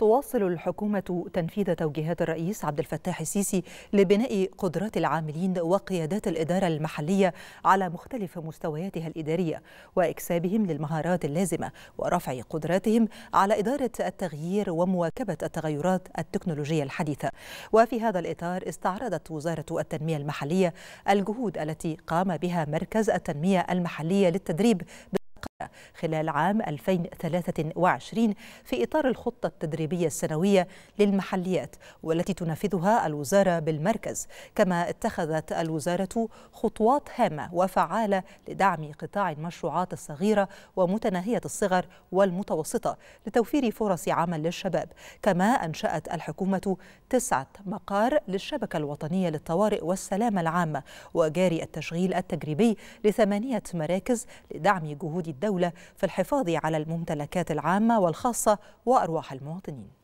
تواصل الحكومة تنفيذ توجيهات الرئيس عبد الفتاح السيسي لبناء قدرات العاملين وقيادات الإدارة المحلية على مختلف مستوياتها الإدارية وإكسابهم للمهارات اللازمة ورفع قدراتهم على إدارة التغيير ومواكبة التغيرات التكنولوجية الحديثة وفي هذا الإطار استعرضت وزارة التنمية المحلية الجهود التي قام بها مركز التنمية المحلية للتدريب خلال عام 2023 في إطار الخطة التدريبية السنوية للمحليات والتي تنفذها الوزارة بالمركز كما اتخذت الوزارة خطوات هامة وفعالة لدعم قطاع المشروعات الصغيرة ومتناهية الصغر والمتوسطة لتوفير فرص عمل للشباب كما أنشأت الحكومة تسعة مقار للشبكة الوطنية للطوارئ والسلامة العامة وجاري التشغيل التجريبي لثمانية مراكز لدعم جهود الدولة الدولة في الحفاظ على الممتلكات العامة والخاصة وأرواح المواطنين